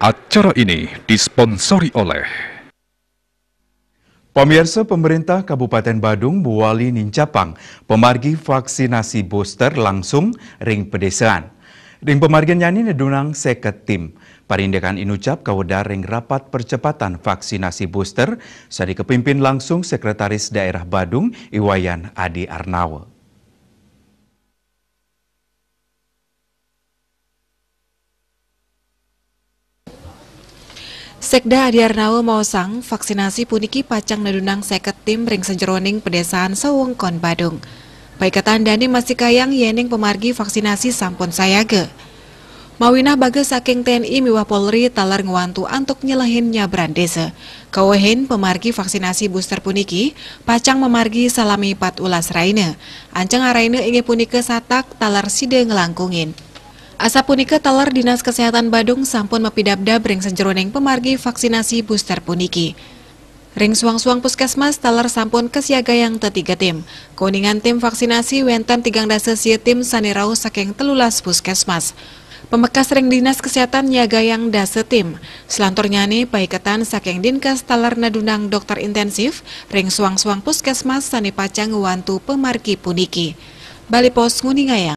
Acara ini disponsori oleh Pemirsa pemerintah Kabupaten Badung Buwali Nincapang pemargi vaksinasi booster langsung ring pedesaan. Ring pemargi nyanyi nedunang seket tim. Parindekan inucap kawada ring rapat percepatan vaksinasi booster sadi kepimpin langsung Sekretaris Daerah Badung Iwayan Adi Arnawa. Sekda Adiarnao Mausang, vaksinasi puniki pacang nedunang seket tim ring sejeroning pedesaan sewungkon Badung. Baik Dani masih kayang yening pemargi vaksinasi sampun sayage. Mawinah bagas saking TNI Miwah Polri talar ngewantu antuk nyelahin nyabran desa. Kawehen pemargi vaksinasi booster puniki, pacang memargi salami pat ulas Raina. Anceng araine ingin punike satak talar side ngelangkungin. Asap punika telar Dinas Kesehatan Badung sampun mepidabda bring senjeroning pemargi vaksinasi booster puniki. Ring suang-suang puskesmas telar sampun kesiaga yang ketiga tim. Kuningan tim vaksinasi wenten tigang dasa si tim sanirau saking telulas puskesmas. Pemekas ring dinas kesehatan nyaga yang dasa tim. Selanturnya nih paiketan saking dinkes telar nadunang dokter intensif, ring suang-suang puskesmas sanipacang wantu pemargi puniki. Bali pos nguningayang.